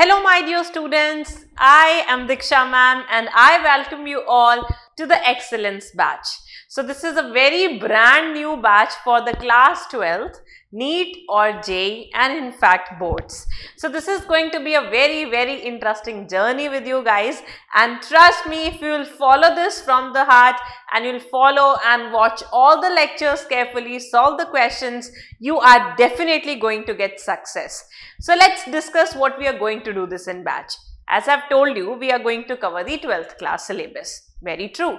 Hello my dear students, I am Diksha ma'am and I welcome you all to the excellence batch. So this is a very brand new batch for the class 12th, NEET or JEE and in fact boards. So this is going to be a very very interesting journey with you guys and trust me if you will follow this from the heart and you will follow and watch all the lectures carefully, solve the questions, you are definitely going to get success. So let's discuss what we are going to do this in batch. As I've told you, we are going to cover the 12th class syllabus. Very true.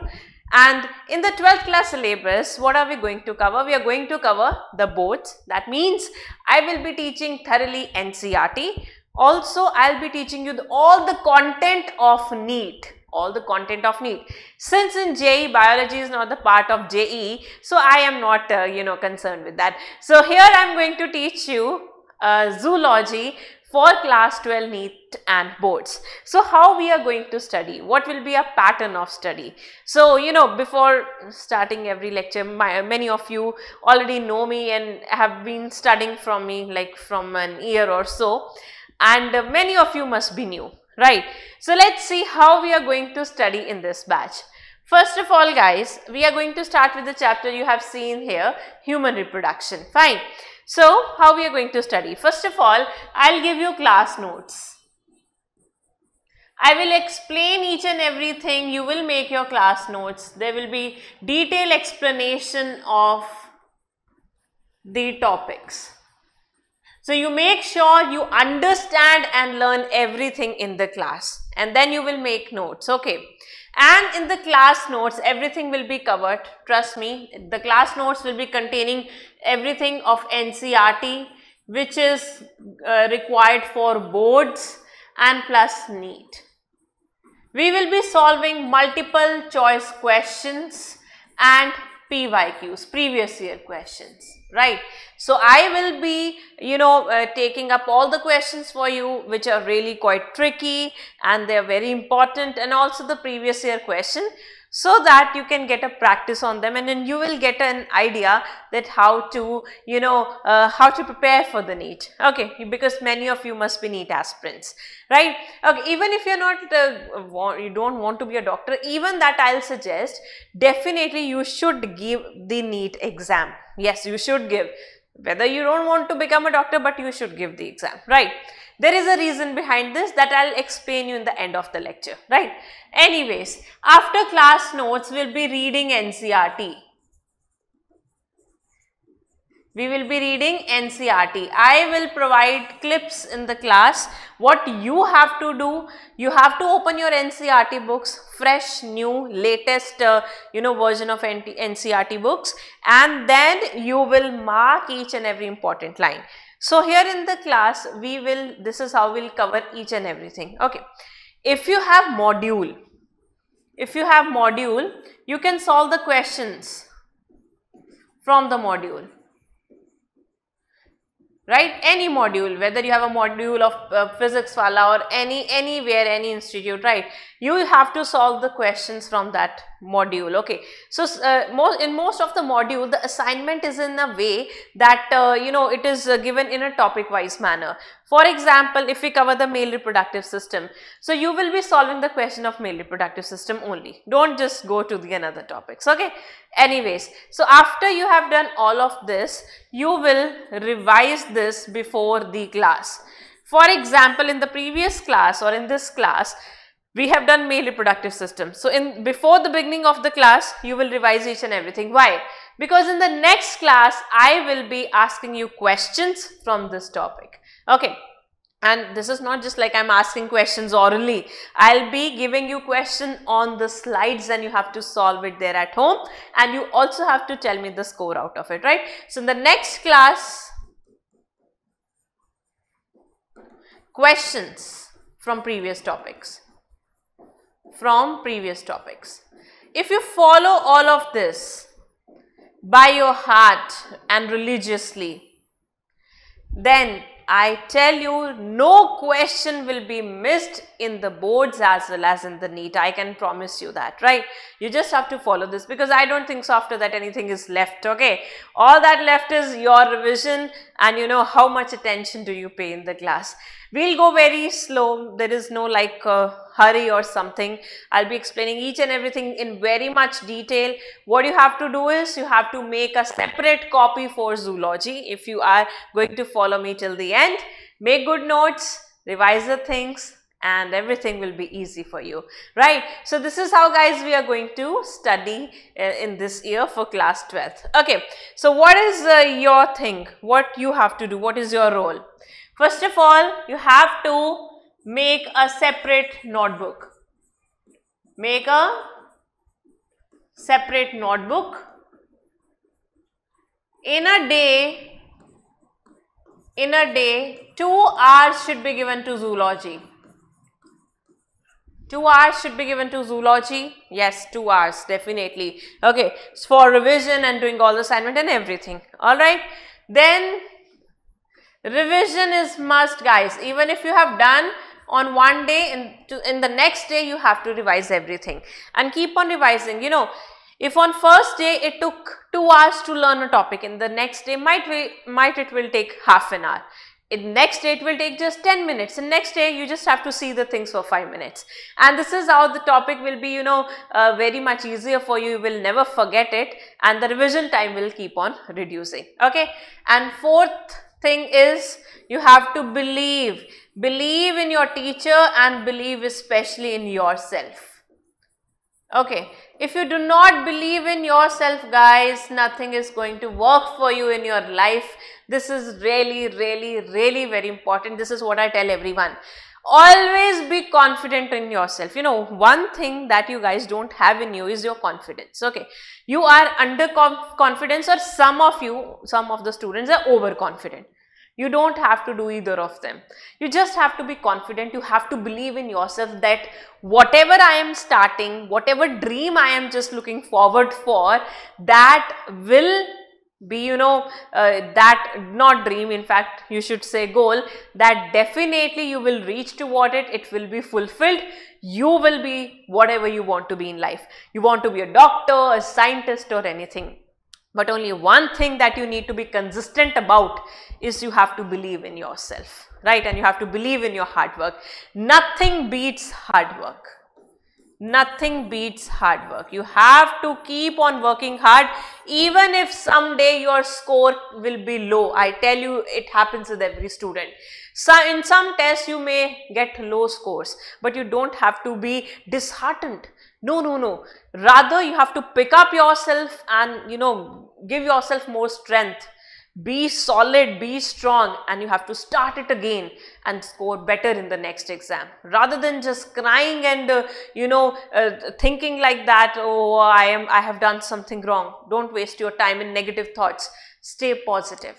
And in the 12th class syllabus, what are we going to cover? We are going to cover the boards. That means I will be teaching thoroughly NCRT. Also, I'll be teaching you the, all the content of NEET all the content of NEET. Since in JE biology is not the part of JE, so I am not uh, you know concerned with that. So here I am going to teach you uh, zoology for class 12 NEET and boards. So how we are going to study? What will be a pattern of study? So you know before starting every lecture my, many of you already know me and have been studying from me like from an year or so and many of you must be new right. So let's see how we are going to study in this batch. First of all guys, we are going to start with the chapter you have seen here, human reproduction, fine. So, how we are going to study? First of all, I will give you class notes. I will explain each and everything. You will make your class notes. There will be detailed explanation of the topics. So you make sure you understand and learn everything in the class and then you will make notes. Okay. And in the class notes, everything will be covered. Trust me, the class notes will be containing everything of NCRT which is uh, required for boards and plus NEET. We will be solving multiple choice questions and PYQs, previous year questions, right? So I will be, you know, uh, taking up all the questions for you which are really quite tricky and they are very important and also the previous year question so that you can get a practice on them and then you will get an idea that how to you know uh, how to prepare for the NEET okay because many of you must be NEET aspirants right okay even if you're not uh, you don't want to be a doctor even that I'll suggest definitely you should give the NEET exam yes you should give whether you don't want to become a doctor but you should give the exam right there is a reason behind this that I'll explain you in the end of the lecture, right? Anyways, after class notes, we'll be reading NCRT. We will be reading NCRT. I will provide clips in the class. What you have to do, you have to open your NCRT books, fresh, new, latest, uh, you know, version of NCRT books and then you will mark each and every important line. So here in the class we will this is how we will cover each and everything okay. If you have module, if you have module you can solve the questions from the module right any module whether you have a module of uh, physics wala or any anywhere any institute right you have to solve the questions from that module okay so uh, most in most of the module the assignment is in a way that uh, you know it is uh, given in a topic wise manner for example if we cover the male reproductive system so you will be solving the question of male reproductive system only don't just go to the another topics okay anyways. So after you have done all of this, you will revise this before the class. For example, in the previous class or in this class, we have done male reproductive system. So in before the beginning of the class, you will revise each and everything. Why? Because in the next class, I will be asking you questions from this topic. Okay, and this is not just like I'm asking questions orally. I'll be giving you question on the slides and you have to solve it there at home and you also have to tell me the score out of it, right? So, in the next class, questions from previous topics, from previous topics. If you follow all of this by your heart and religiously, then I tell you, no question will be missed in the boards as well as in the NEET. I can promise you that, right? You just have to follow this because I don't think so after that anything is left, okay? All that left is your revision and you know how much attention do you pay in the class. We'll go very slow. There is no like uh, hurry or something. I'll be explaining each and everything in very much detail. What you have to do is you have to make a separate copy for zoology if you are going to follow me till the end. Make good notes, revise the things and everything will be easy for you right so this is how guys we are going to study uh, in this year for class 12th okay so what is uh, your thing what you have to do what is your role first of all you have to make a separate notebook. Make a separate notebook. In a day, in a day, two hours should be given to zoology. Two hours should be given to zoology. Yes, two hours, definitely. Okay, it's for revision and doing all the assignment and everything. Alright, then revision is must guys. Even if you have done on one day and to, in the next day you have to revise everything and keep on revising. You know, if on first day it took 2 hours to learn a topic in the next day might, we, might it will take half an hour. In next day it will take just 10 minutes and next day you just have to see the things for 5 minutes and this is how the topic will be you know uh, very much easier for you you will never forget it and the revision time will keep on reducing okay and fourth thing is you have to believe Believe in your teacher and believe especially in yourself. Okay, if you do not believe in yourself, guys, nothing is going to work for you in your life. This is really, really, really very important. This is what I tell everyone. Always be confident in yourself. You know, one thing that you guys don't have in you is your confidence. Okay, you are under confidence, or some of you, some of the students are overconfident. You don't have to do either of them. You just have to be confident. You have to believe in yourself that whatever I am starting, whatever dream I am just looking forward for, that will be you know uh, that not dream in fact you should say goal that definitely you will reach toward it it will be fulfilled you will be whatever you want to be in life you want to be a doctor a scientist or anything but only one thing that you need to be consistent about is you have to believe in yourself, right? And you have to believe in your hard work. Nothing beats hard work. Nothing beats hard work. You have to keep on working hard even if someday your score will be low. I tell you it happens with every student. So in some tests you may get low scores but you don't have to be disheartened no, no, no. Rather, you have to pick up yourself and, you know, give yourself more strength. Be solid, be strong, and you have to start it again and score better in the next exam. Rather than just crying and, uh, you know, uh, thinking like that, oh, I am, I have done something wrong. Don't waste your time in negative thoughts. Stay positive.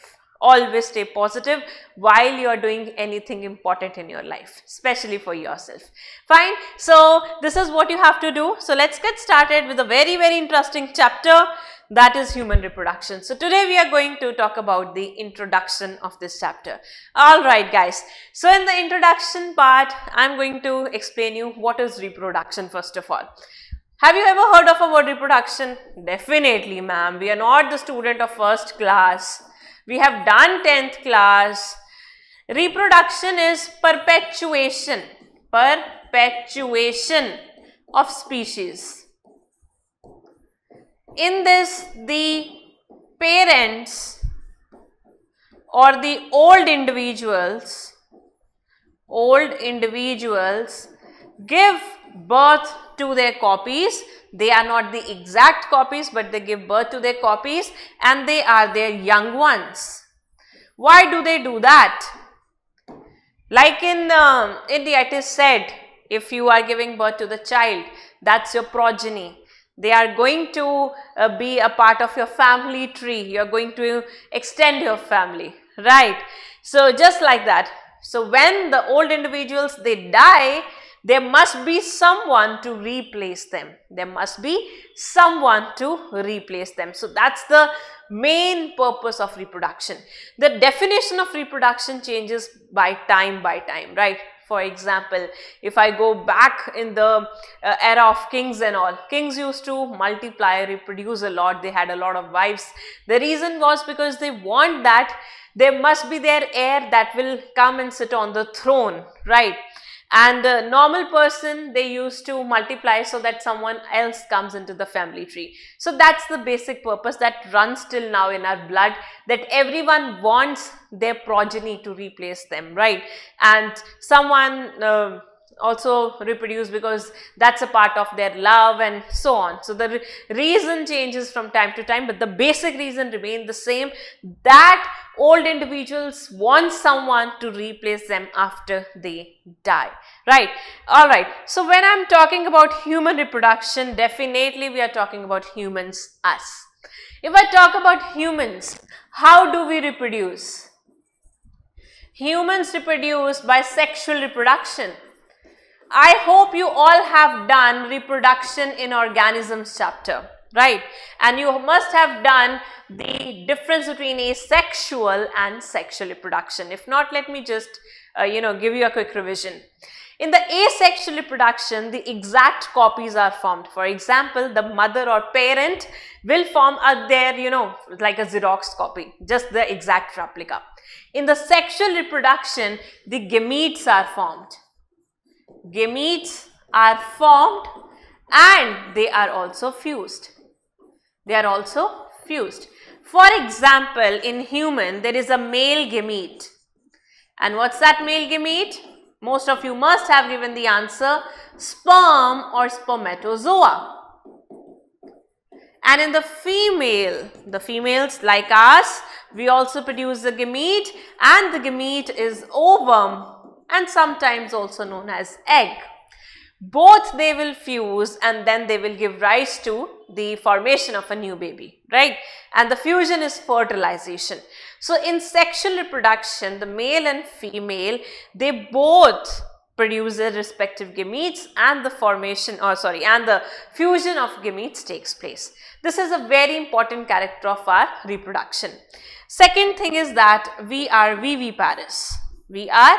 Always stay positive while you are doing anything important in your life, especially for yourself. Fine. So this is what you have to do. So let's get started with a very, very interesting chapter that is human reproduction. So today we are going to talk about the introduction of this chapter. Alright guys, so in the introduction part, I'm going to explain you what is reproduction first of all. Have you ever heard of a word reproduction? Definitely ma'am, we are not the student of first class. We have done 10th class. Reproduction is perpetuation. Perpetuation of species. In this, the parents or the old individuals, old individuals give birth to their copies. They are not the exact copies but they give birth to their copies and they are their young ones. Why do they do that? Like in, uh, um, in the it is said, if you are giving birth to the child, that's your progeny. They are going to uh, be a part of your family tree. You are going to extend your family, right? So just like that. So when the old individuals, they die, there must be someone to replace them. There must be someone to replace them. So that's the main purpose of reproduction. The definition of reproduction changes by time by time, right? For example, if I go back in the uh, era of kings and all, kings used to multiply, reproduce a lot, they had a lot of wives. The reason was because they want that there must be their heir that will come and sit on the throne, right? and uh, normal person they used to multiply so that someone else comes into the family tree so that's the basic purpose that runs till now in our blood that everyone wants their progeny to replace them right and someone uh, also reproduce because that's a part of their love and so on. So the re reason changes from time to time but the basic reason remains the same that old individuals want someone to replace them after they die, right? Alright, so when I'm talking about human reproduction, definitely we are talking about humans us. If I talk about humans, how do we reproduce? Humans reproduce by sexual reproduction. I hope you all have done reproduction in organisms chapter, right? And you must have done the difference between asexual and sexual reproduction. If not, let me just, uh, you know, give you a quick revision. In the asexual reproduction, the exact copies are formed. For example, the mother or parent will form a, their, you know, like a Xerox copy, just the exact replica. In the sexual reproduction, the gametes are formed gametes are formed and they are also fused. They are also fused. For example, in human, there is a male gamete. And what's that male gamete? Most of you must have given the answer sperm or spermatozoa. And in the female, the females like us, we also produce the gamete and the gamete is ovum and sometimes also known as egg. Both they will fuse and then they will give rise to the formation of a new baby, right? And the fusion is fertilization. So in sexual reproduction, the male and female, they both produce their respective gametes and the formation or sorry and the fusion of gametes takes place. This is a very important character of our reproduction. Second thing is that we are viviparous. We are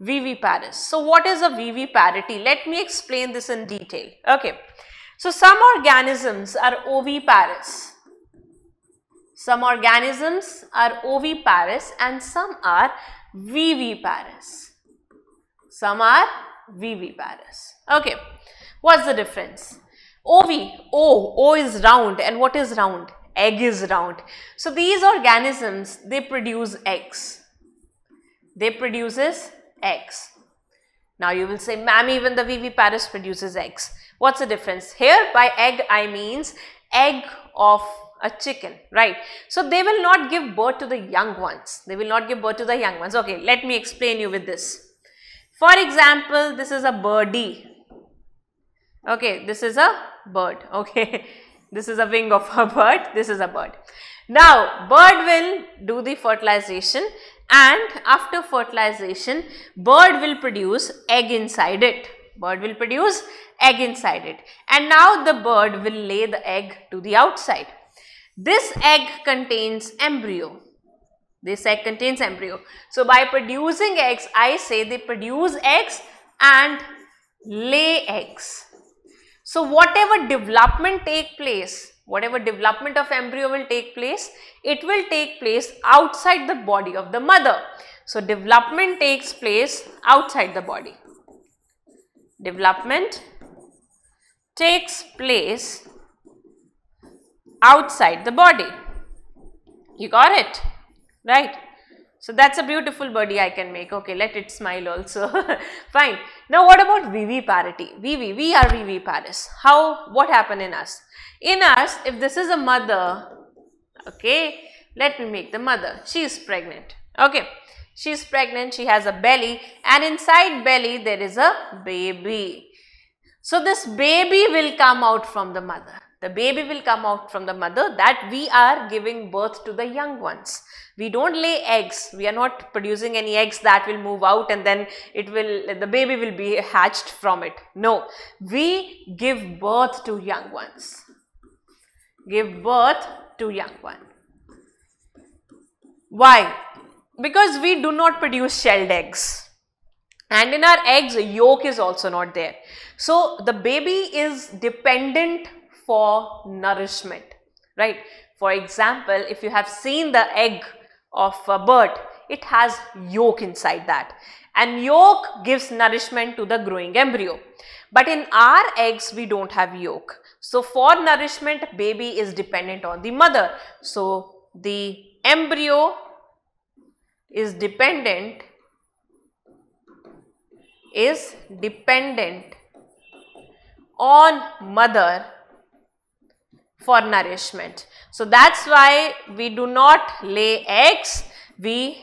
VV Paris. So what is a VV parity? Let me explain this in detail. Okay. So some organisms are oviparous. Some organisms are oviparous and some are viviparous. Some are viviparous. Okay. What's the difference? OV O, O is round and what is round? Egg is round. So these organisms, they produce eggs. They produces X. Now you will say, ma'am, even the VV Paris produces eggs. What's the difference? Here by egg, I means egg of a chicken, right? So they will not give birth to the young ones. They will not give birth to the young ones. Okay, let me explain you with this. For example, this is a birdie. Okay, this is a bird. Okay, this is a wing of a bird. This is a bird. Now, bird will do the fertilization and after fertilization bird will produce egg inside it. Bird will produce egg inside it and now the bird will lay the egg to the outside. This egg contains embryo. This egg contains embryo. So by producing eggs, I say they produce eggs and lay eggs. So whatever development take place whatever development of embryo will take place, it will take place outside the body of the mother. So, development takes place outside the body. Development takes place outside the body. You got it? Right? So, that's a beautiful body I can make. Okay, let it smile also. Fine. Now, what about VV parity? VV, we are VV Paris. How, what happened in us? In us, if this is a mother, okay, let me make the mother. She is pregnant, okay. She is pregnant, she has a belly and inside belly there is a baby. So this baby will come out from the mother. The baby will come out from the mother that we are giving birth to the young ones. We don't lay eggs. We are not producing any eggs that will move out and then it will, the baby will be hatched from it. No, we give birth to young ones give birth to young one. Why? Because we do not produce shelled eggs and in our eggs yolk is also not there. So the baby is dependent for nourishment, right? For example, if you have seen the egg of a bird, it has yolk inside that and yolk gives nourishment to the growing embryo. But in our eggs, we don't have yolk. So for nourishment, baby is dependent on the mother. So the embryo is dependent is dependent on mother for nourishment. So that's why we do not lay eggs, we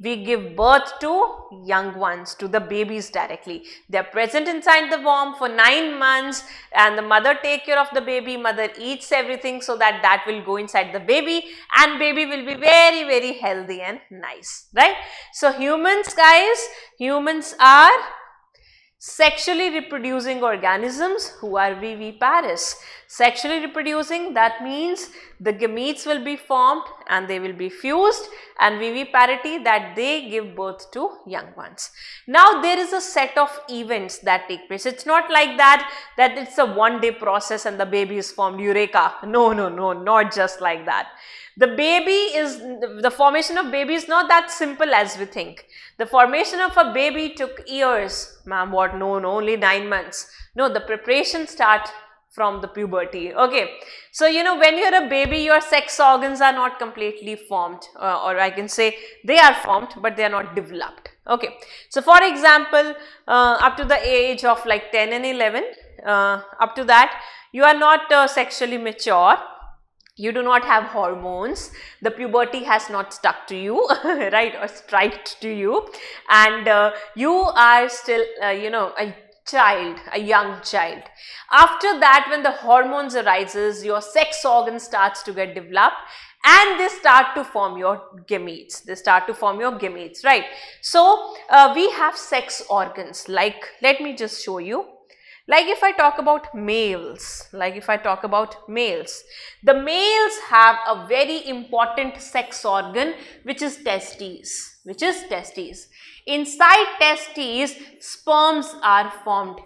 we give birth to young ones, to the babies directly. They are present inside the womb for 9 months and the mother take care of the baby, mother eats everything so that that will go inside the baby and baby will be very very healthy and nice, right? So humans guys, humans are Sexually reproducing organisms, who are viviparous. Sexually reproducing, that means the gametes will be formed and they will be fused and viviparity that they give birth to young ones. Now there is a set of events that take place. It's not like that, that it's a one day process and the baby is formed, eureka. No, no, no, not just like that. The baby is, the formation of baby is not that simple as we think. The formation of a baby took years. Ma'am, what? No, no, only nine months. No, the preparation start from the puberty. Okay. So, you know, when you're a baby, your sex organs are not completely formed uh, or I can say they are formed, but they are not developed. Okay. So, for example, uh, up to the age of like 10 and 11, uh, up to that, you are not uh, sexually mature you do not have hormones, the puberty has not stuck to you, right, or striked to you, and uh, you are still, uh, you know, a child, a young child. After that, when the hormones arises, your sex organ starts to get developed and they start to form your gametes. They start to form your gametes, right? So, uh, we have sex organs like, let me just show you like if I talk about males, like if I talk about males, the males have a very important sex organ which is testes, which is testes. Inside testes, sperms are formed.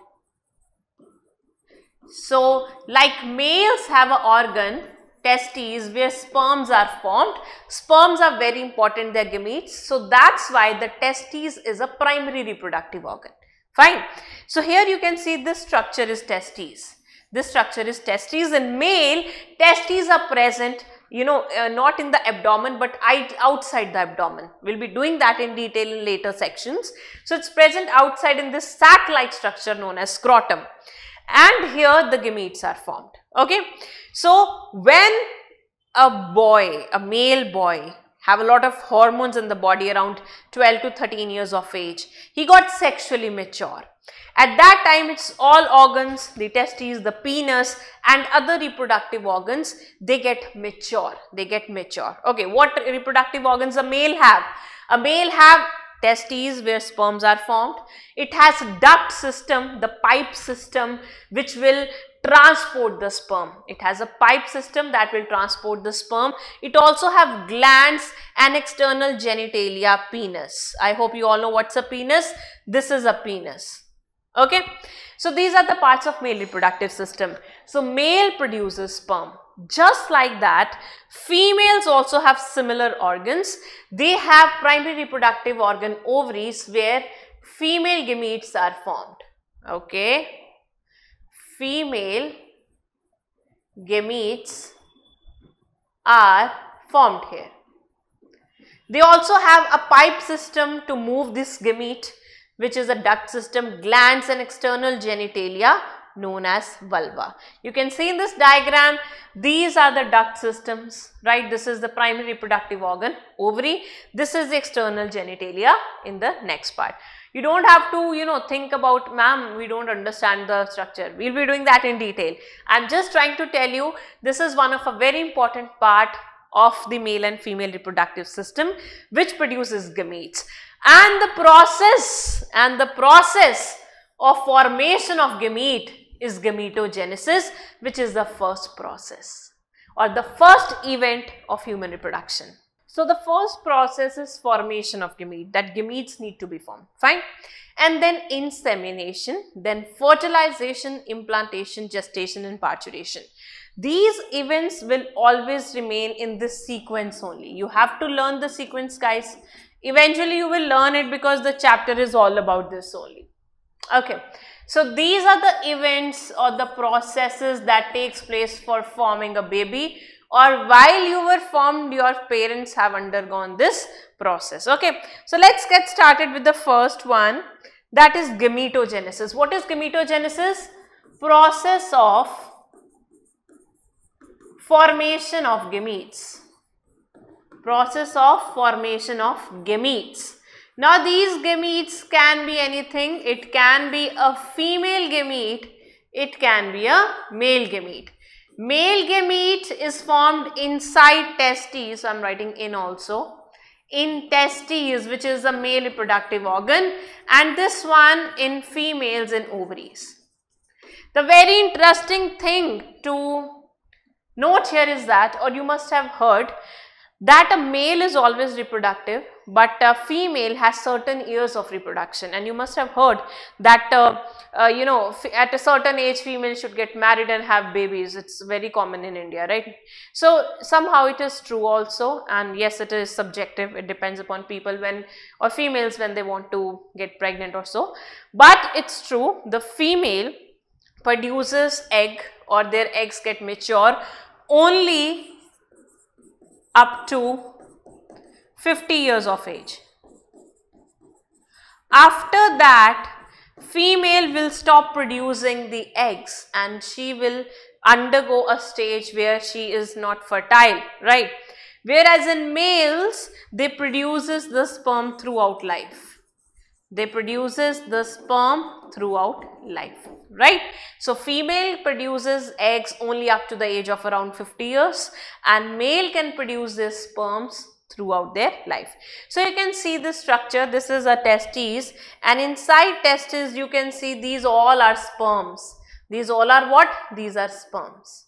So like males have an organ testes where sperms are formed. Sperms are very important, they're gametes. So that's why the testes is a primary reproductive organ. Fine. So here you can see this structure is testes. This structure is testes in male, testes are present you know uh, not in the abdomen but outside the abdomen. We'll be doing that in detail in later sections. So it's present outside in this sac like structure known as scrotum and here the gametes are formed. Okay. So when a boy, a male boy have a lot of hormones in the body around 12 to 13 years of age. He got sexually mature. At that time, it's all organs, the testes, the penis and other reproductive organs, they get mature. They get mature. Okay, what reproductive organs a male have? A male have testes where sperms are formed. It has duct system, the pipe system, which will transport the sperm. It has a pipe system that will transport the sperm. It also have glands and external genitalia penis. I hope you all know what's a penis. This is a penis. Okay. So these are the parts of male reproductive system. So male produces sperm. Just like that, females also have similar organs. They have primary reproductive organ ovaries where female gametes are formed. Okay female gametes are formed here. They also have a pipe system to move this gamete which is a duct system, glands and external genitalia known as vulva. You can see in this diagram these are the duct systems right this is the primary reproductive organ ovary this is the external genitalia in the next part. You don't have to, you know, think about, ma'am, we don't understand the structure. We'll be doing that in detail. I'm just trying to tell you, this is one of a very important part of the male and female reproductive system, which produces gametes. And the process, and the process of formation of gamete is gametogenesis, which is the first process or the first event of human reproduction. So the first process is formation of gamete, that gametes need to be formed, fine. And then insemination, then fertilization, implantation, gestation and parturation. These events will always remain in this sequence only. You have to learn the sequence guys. Eventually you will learn it because the chapter is all about this only. Okay. So these are the events or the processes that takes place for forming a baby or while you were formed your parents have undergone this process. Okay. So, let's get started with the first one that is gametogenesis. What is gametogenesis? Process of formation of gametes. Process of formation of gametes. Now these gametes can be anything. It can be a female gamete. It can be a male gamete. Male gamete is formed inside testes. I'm writing in also. In testes, which is a male reproductive organ, and this one in females in ovaries. The very interesting thing to note here is that, or you must have heard, that a male is always reproductive but a female has certain years of reproduction and you must have heard that uh, uh, you know at a certain age female should get married and have babies it's very common in india right so somehow it is true also and yes it is subjective it depends upon people when or females when they want to get pregnant or so but it's true the female produces egg or their eggs get mature only up to 50 years of age. After that, female will stop producing the eggs and she will undergo a stage where she is not fertile, right? Whereas in males, they produces the sperm throughout life. They produces the sperm throughout life, right? So female produces eggs only up to the age of around 50 years and male can produce their sperms throughout their life. So you can see this structure, this is a testes and inside testes you can see these all are sperms. These all are what? These are sperms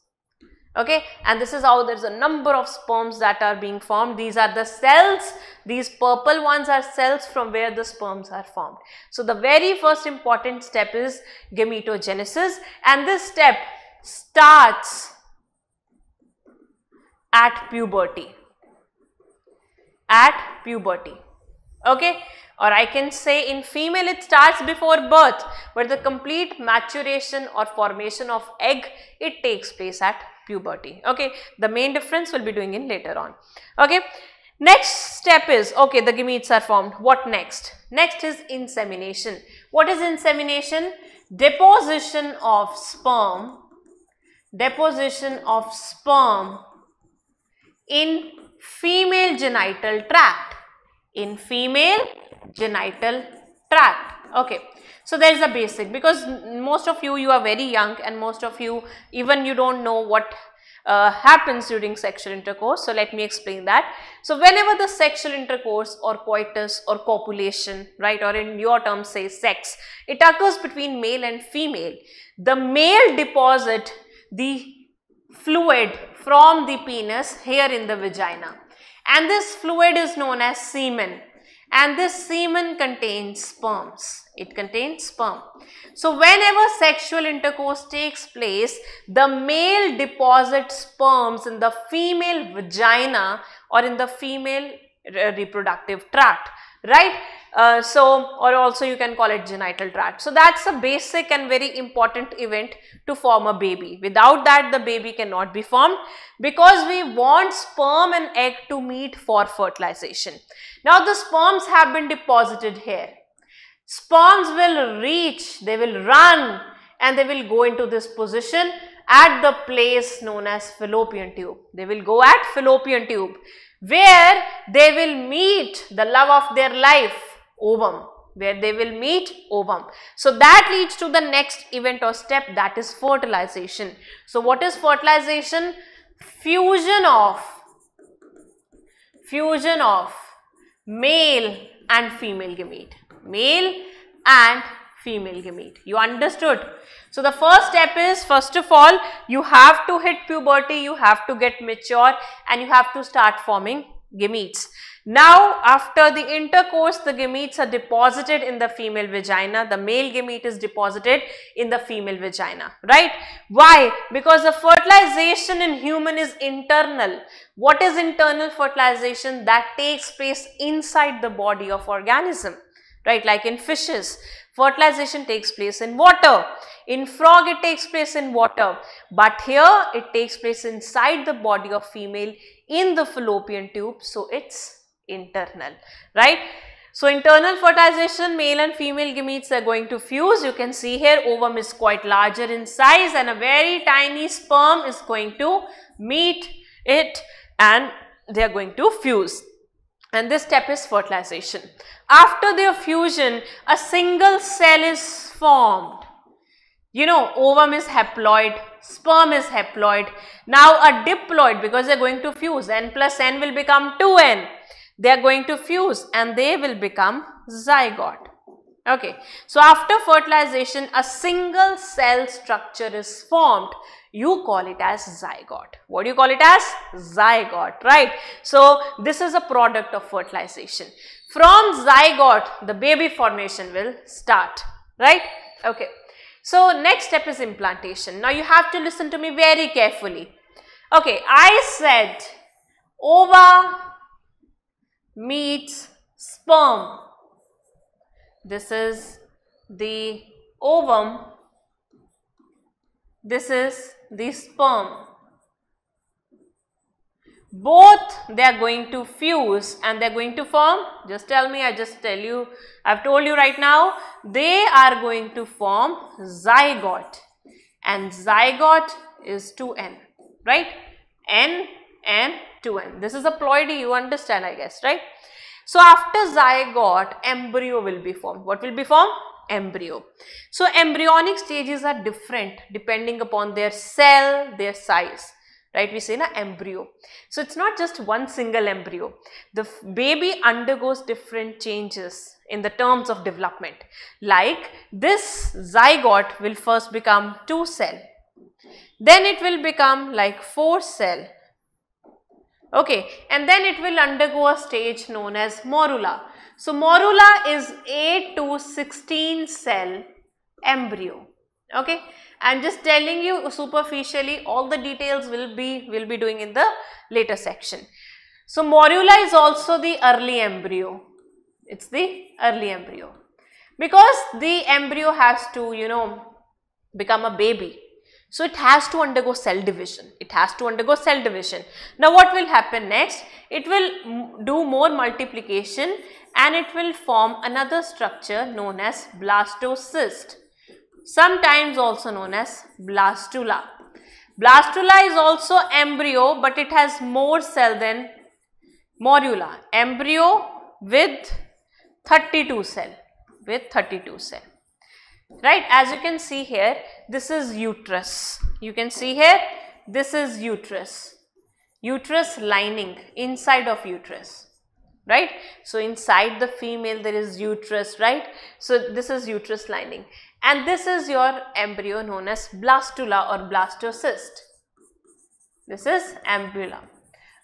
okay and this is how there's a number of sperms that are being formed these are the cells these purple ones are cells from where the sperms are formed so the very first important step is gametogenesis and this step starts at puberty at puberty okay or I can say in female it starts before birth but the complete maturation or formation of egg it takes place at puberty. Okay, the main difference we'll be doing in later on. Okay, next step is okay, the gametes are formed. What next? Next is insemination. What is insemination? Deposition of sperm, deposition of sperm in female genital tract, in female genital tract. Okay. So there is a basic because most of you, you are very young and most of you even you don't know what uh, happens during sexual intercourse. So let me explain that. So whenever the sexual intercourse or coitus or copulation, right, or in your terms say sex, it occurs between male and female. The male deposit the fluid from the penis here in the vagina and this fluid is known as semen and this semen contains sperms. It contains sperm. So whenever sexual intercourse takes place, the male deposits sperms in the female vagina or in the female reproductive tract, right? Uh, so or also you can call it genital tract. So that's a basic and very important event to form a baby. Without that the baby cannot be formed because we want sperm and egg to meet for fertilization. Now the sperms have been deposited here. Sperms will reach, they will run and they will go into this position at the place known as fallopian tube. They will go at fallopian tube where they will meet the love of their life ovum where they will meet ovum. So that leads to the next event or step that is fertilization. So what is fertilization? Fusion of, fusion of male and female gamete, male and female gamete. You understood? So the first step is first of all you have to hit puberty, you have to get mature and you have to start forming gametes. Now, after the intercourse, the gametes are deposited in the female vagina. The male gamete is deposited in the female vagina, right? Why? Because the fertilization in human is internal. What is internal fertilization? That takes place inside the body of organism, right? Like in fishes, fertilization takes place in water. In frog, it takes place in water. But here, it takes place inside the body of female in the fallopian tube. So, it's internal, right. So, internal fertilization male and female gametes are going to fuse. You can see here ovum is quite larger in size and a very tiny sperm is going to meet it and they are going to fuse and this step is fertilization. After their fusion a single cell is formed. You know ovum is haploid, sperm is haploid, now a diploid because they are going to fuse n plus n will become 2n they are going to fuse and they will become zygote. Okay, so after fertilization, a single cell structure is formed. You call it as zygote. What do you call it as? Zygote, right? So, this is a product of fertilization. From zygote, the baby formation will start, right? Okay, so next step is implantation. Now, you have to listen to me very carefully. Okay, I said ova, meets sperm. This is the ovum. This is the sperm. Both they are going to fuse and they are going to form. Just tell me, I just tell you, I have told you right now, they are going to form zygote and zygote is 2n, right? n, n, 2 n This is a ploidy, you understand I guess, right? So after zygote, embryo will be formed. What will be formed? Embryo. So embryonic stages are different depending upon their cell, their size right we say na embryo so it's not just one single embryo the baby undergoes different changes in the terms of development like this zygote will first become two cell then it will become like four cell okay and then it will undergo a stage known as morula. So morula is 8 to 16 cell embryo okay I'm just telling you superficially all the details will be will be doing in the later section. So morula is also the early embryo it's the early embryo because the embryo has to you know become a baby so it has to undergo cell division. It has to undergo cell division. Now what will happen next? It will do more multiplication and it will form another structure known as blastocyst, sometimes also known as blastula. Blastula is also embryo but it has more cell than morula. Embryo with 32 cell, with 32 cell right as you can see here this is uterus you can see here this is uterus uterus lining inside of uterus right so inside the female there is uterus right so this is uterus lining and this is your embryo known as blastula or blastocyst this is ambula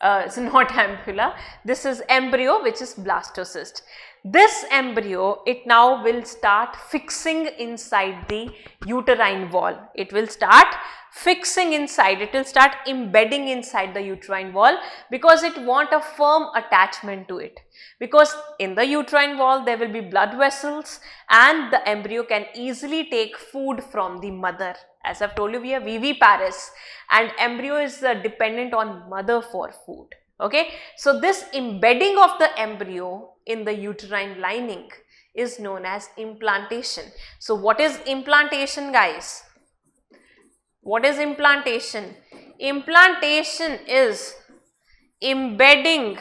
uh, it's not ampulla. this is embryo which is blastocyst this embryo, it now will start fixing inside the uterine wall. It will start fixing inside, it will start embedding inside the uterine wall because it want a firm attachment to it. Because in the uterine wall, there will be blood vessels and the embryo can easily take food from the mother. As I've told you, we are VV Paris and embryo is uh, dependent on mother for food. Okay, so this embedding of the embryo in the uterine lining is known as implantation. So what is implantation guys? What is implantation? Implantation is embedding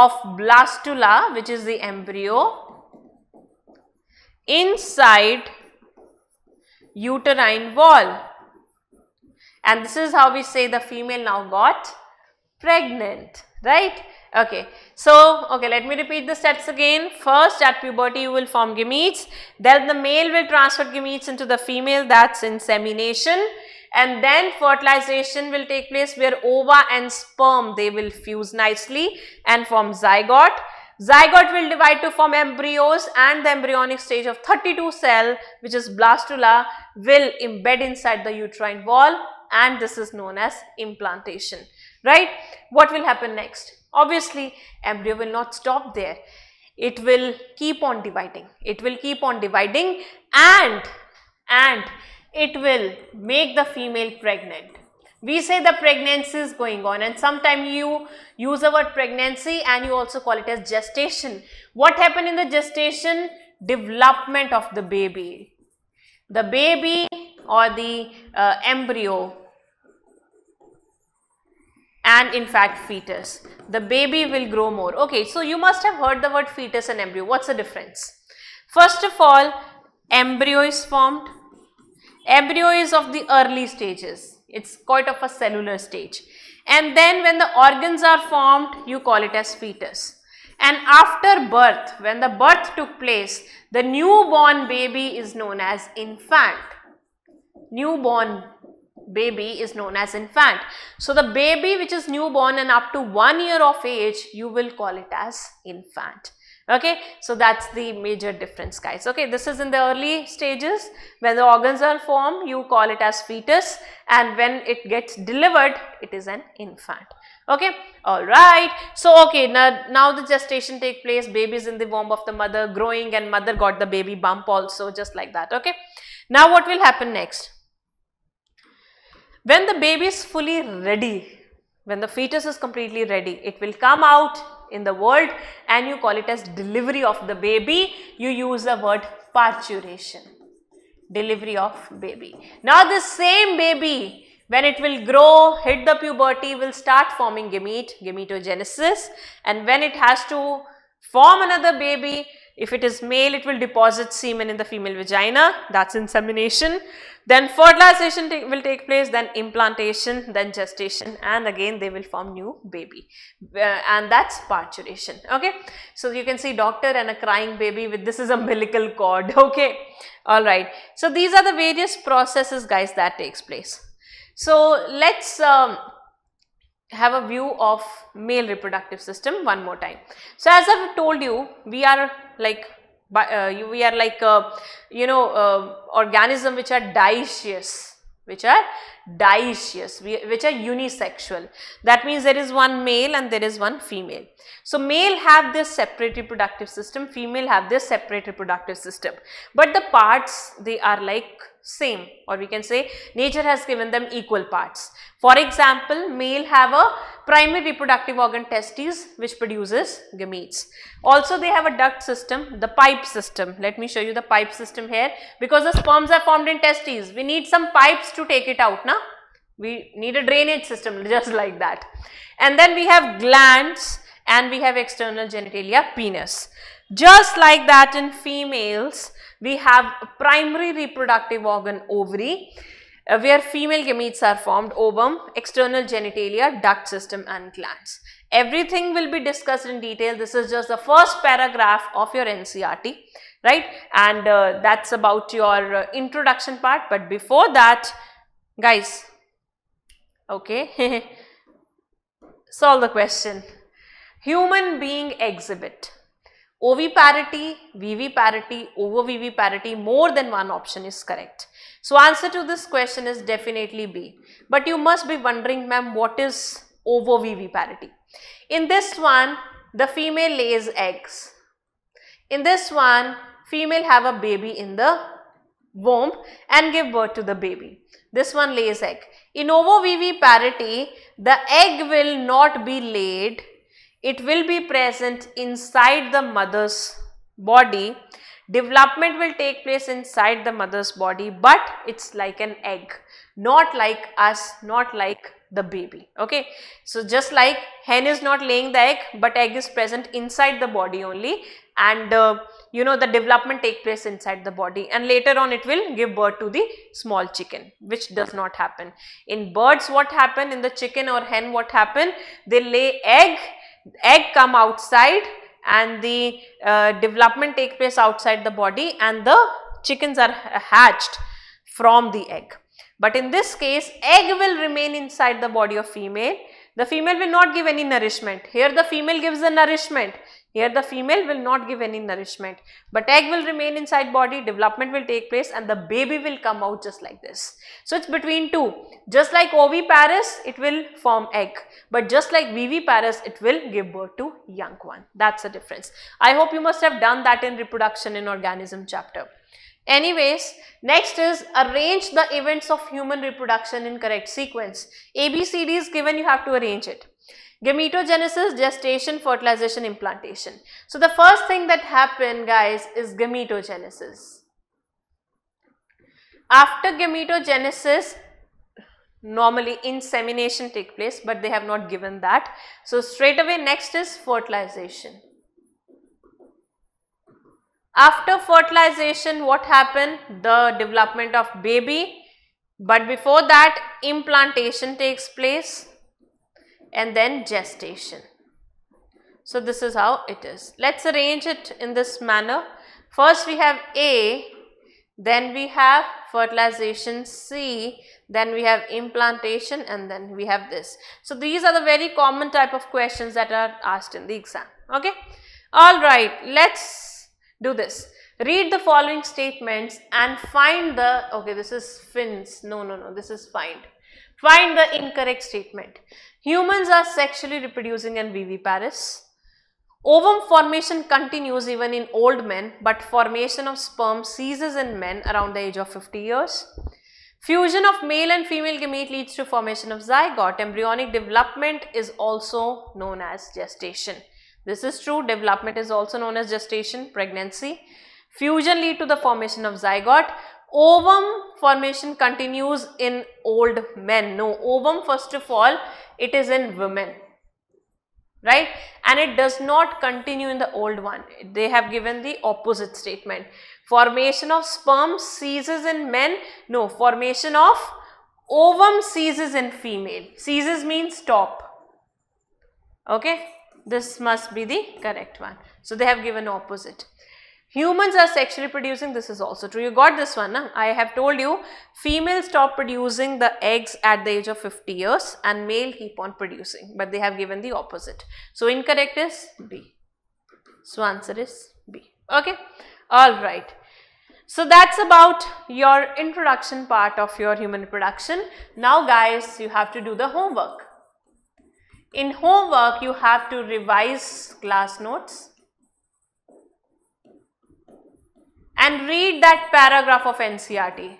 of blastula which is the embryo inside uterine wall and this is how we say the female now got pregnant right Okay. So, okay, let me repeat the steps again. First, at puberty, you will form gametes. Then the male will transfer gametes into the female, that's insemination. And then fertilization will take place where ova and sperm, they will fuse nicely and form zygote. Zygote will divide to form embryos and the embryonic stage of 32 cell, which is blastula, will embed inside the uterine wall and this is known as implantation, right? What will happen next? Obviously, embryo will not stop there. It will keep on dividing. It will keep on dividing and, and it will make the female pregnant. We say the pregnancy is going on and sometimes you use the word pregnancy and you also call it as gestation. What happened in the gestation? Development of the baby. The baby or the uh, embryo and in fact fetus. The baby will grow more. Okay, so you must have heard the word fetus and embryo. What's the difference? First of all, embryo is formed. Embryo is of the early stages. It's quite of a cellular stage. And then when the organs are formed, you call it as fetus. And after birth, when the birth took place, the newborn baby is known as infant. Newborn baby is known as infant. So the baby which is newborn and up to one year of age, you will call it as infant. Okay, so that's the major difference guys. Okay, this is in the early stages when the organs are formed, you call it as fetus and when it gets delivered, it is an infant. Okay, alright. So, okay, now, now the gestation take place, baby is in the womb of the mother growing and mother got the baby bump also just like that. Okay, now what will happen next? When the baby is fully ready, when the fetus is completely ready, it will come out in the world and you call it as delivery of the baby. You use the word parturition, delivery of baby. Now the same baby, when it will grow, hit the puberty, will start forming gamete, gametogenesis and when it has to form another baby, if it is male, it will deposit semen in the female vagina, that's insemination. Then fertilization will take place, then implantation, then gestation and again they will form new baby uh, and that's parturition, okay. So you can see doctor and a crying baby with this is umbilical cord, okay. Alright, so these are the various processes guys that takes place. So let's um, have a view of male reproductive system one more time. So as I've told you, we are like uh, we are like uh, you know uh, organism which are dioecious which are dioecious which are unisexual that means there is one male and there is one female so male have this separate reproductive system female have this separate reproductive system but the parts they are like same or we can say nature has given them equal parts for example, male have a primary reproductive organ testes which produces gametes. Also they have a duct system, the pipe system. Let me show you the pipe system here because the sperms are formed in testes. We need some pipes to take it out now. We need a drainage system just like that. And then we have glands and we have external genitalia penis. Just like that in females, we have primary reproductive organ ovary where female gametes are formed, ovum, external genitalia, duct system and glands. Everything will be discussed in detail. This is just the first paragraph of your NCRT, right? And uh, that's about your uh, introduction part. But before that, guys, okay, solve the question. Human being exhibit. oviparity, viviparity, VV parity, over VV parity, more than one option is correct. So answer to this question is definitely B. But you must be wondering ma'am what is over VV parity. In this one the female lays eggs. In this one female have a baby in the womb and give birth to the baby. This one lays egg. In ovoviviparity, parity, the egg will not be laid. It will be present inside the mother's body Development will take place inside the mother's body but it's like an egg, not like us, not like the baby okay so just like hen is not laying the egg but egg is present inside the body only and uh, you know the development take place inside the body and later on it will give birth to the small chicken which does not happen in birds what happen in the chicken or hen what happen they lay egg egg come outside and the uh, development take place outside the body and the chickens are hatched from the egg. But in this case, egg will remain inside the body of female. The female will not give any nourishment. Here the female gives the nourishment. Here the female will not give any nourishment but egg will remain inside body, development will take place and the baby will come out just like this. So it's between two. Just like oviparous, it will form egg but just like viviparous, it will give birth to young one. That's the difference. I hope you must have done that in reproduction in organism chapter. Anyways, next is arrange the events of human reproduction in correct sequence. ABCD is given, you have to arrange it. Gametogenesis, gestation, fertilization, implantation. So the first thing that happened guys is gametogenesis. After gametogenesis, normally insemination take place but they have not given that. So straight away next is fertilization. After fertilization what happened? The development of baby but before that implantation takes place and then gestation. So, this is how it is. Let us arrange it in this manner. First we have A, then we have fertilization C, then we have implantation and then we have this. So, these are the very common type of questions that are asked in the exam. Okay. Alright, let's do this. Read the following statements and find the, okay this is fins, no, no, no, this is find. Find the incorrect statement. Humans are sexually reproducing and viviparous. Ovum formation continues even in old men but formation of sperm ceases in men around the age of 50 years. Fusion of male and female gamete leads to formation of zygote. Embryonic development is also known as gestation. This is true. Development is also known as gestation, pregnancy. Fusion lead to the formation of zygote ovum formation continues in old men. No, ovum first of all, it is in women, right? And it does not continue in the old one. They have given the opposite statement. Formation of sperm ceases in men. No, formation of ovum ceases in female. Ceases means stop. Okay, this must be the correct one. So they have given opposite. Humans are sexually producing, this is also true. You got this one. Huh? I have told you, females stop producing the eggs at the age of 50 years and male keep on producing, but they have given the opposite. So, incorrect is B. So, answer is B. Okay. Alright. So, that's about your introduction part of your human reproduction. Now, guys, you have to do the homework. In homework, you have to revise class notes and read that paragraph of NCRT.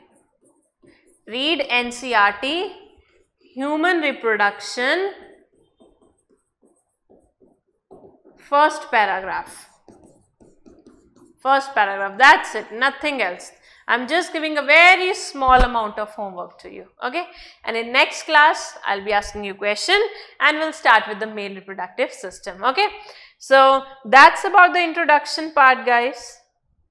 Read NCRT, human reproduction, first paragraph. First paragraph, that's it, nothing else. I'm just giving a very small amount of homework to you, okay? And in next class, I'll be asking you question and we'll start with the male reproductive system, okay? So, that's about the introduction part, guys.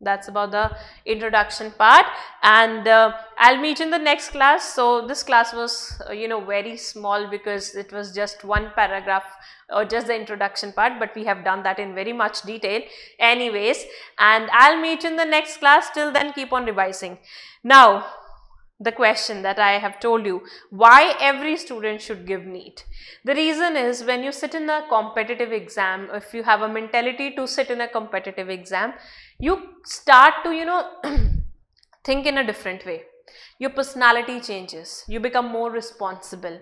That's about the introduction part and uh, I'll meet in the next class. So this class was uh, you know very small because it was just one paragraph or uh, just the introduction part but we have done that in very much detail anyways and I'll meet in the next class till then keep on revising. Now the question that I have told you why every student should give NEET. The reason is when you sit in a competitive exam, if you have a mentality to sit in a competitive exam, you start to, you know, think in a different way. Your personality changes, you become more responsible,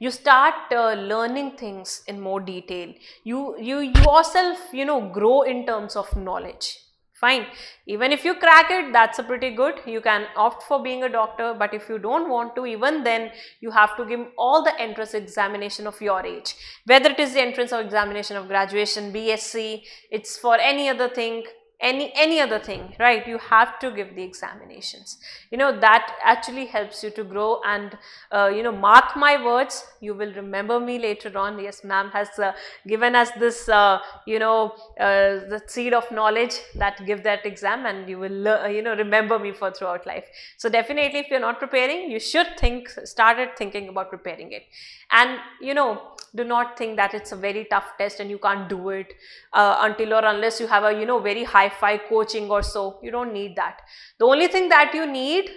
you start uh, learning things in more detail, you, you yourself, you know, grow in terms of knowledge fine. Even if you crack it, that's a pretty good. You can opt for being a doctor, but if you don't want to, even then you have to give all the entrance examination of your age. Whether it is the entrance or examination of graduation, BSc, it's for any other thing, any any other thing right you have to give the examinations you know that actually helps you to grow and uh, you know mark my words you will remember me later on yes ma'am has uh, given us this uh, you know uh, the seed of knowledge that give that exam and you will uh, you know remember me for throughout life so definitely if you're not preparing you should think started thinking about preparing it and you know do not think that it's a very tough test and you can't do it uh, until or unless you have a you know very high five coaching or so you don't need that the only thing that you need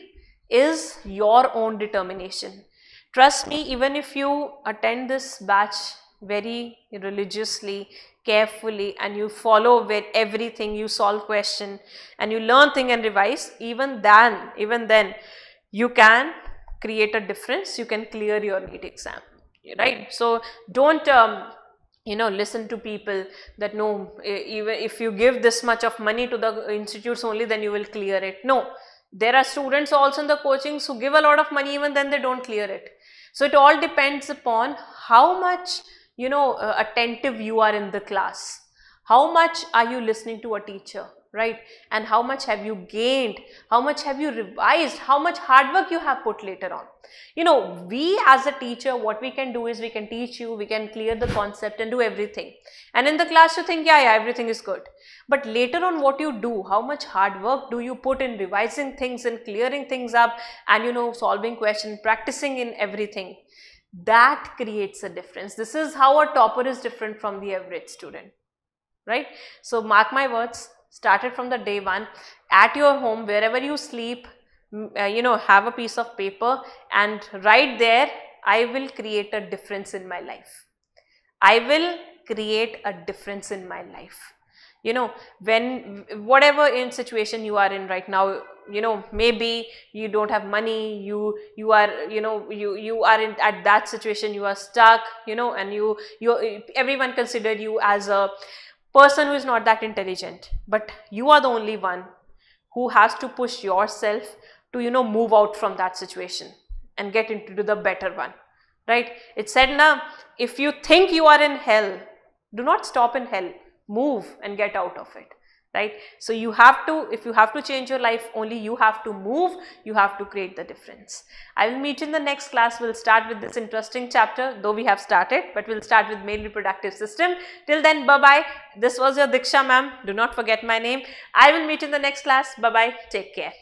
is your own determination trust me even if you attend this batch very religiously carefully and you follow with everything you solve question and you learn thing and revise even then even then you can create a difference you can clear your neat exam right? So don't um, you know listen to people that no even if you give this much of money to the institutes only then you will clear it no there are students also in the coaching who give a lot of money even then they don't clear it so it all depends upon how much you know uh, attentive you are in the class how much are you listening to a teacher right and how much have you gained how much have you revised how much hard work you have put later on you know we as a teacher what we can do is we can teach you we can clear the concept and do everything and in the class you think yeah yeah everything is good but later on what you do how much hard work do you put in revising things and clearing things up and you know solving question practicing in everything that creates a difference this is how a topper is different from the average student right so mark my words started from the day one at your home wherever you sleep uh, you know have a piece of paper and right there I will create a difference in my life. I will create a difference in my life. You know, when whatever in situation you are in right now, you know, maybe you don't have money, you you are, you know, you you are in at that situation, you are stuck, you know, and you you everyone consider you as a person who is not that intelligent but you are the only one who has to push yourself to you know move out from that situation and get into the better one right it said now if you think you are in hell do not stop in hell move and get out of it right. So you have to, if you have to change your life only you have to move, you have to create the difference. I will meet in the next class, we will start with this interesting chapter though we have started but we will start with male reproductive system. Till then bye bye, this was your Diksha ma'am, do not forget my name. I will meet in the next class, bye bye, take care.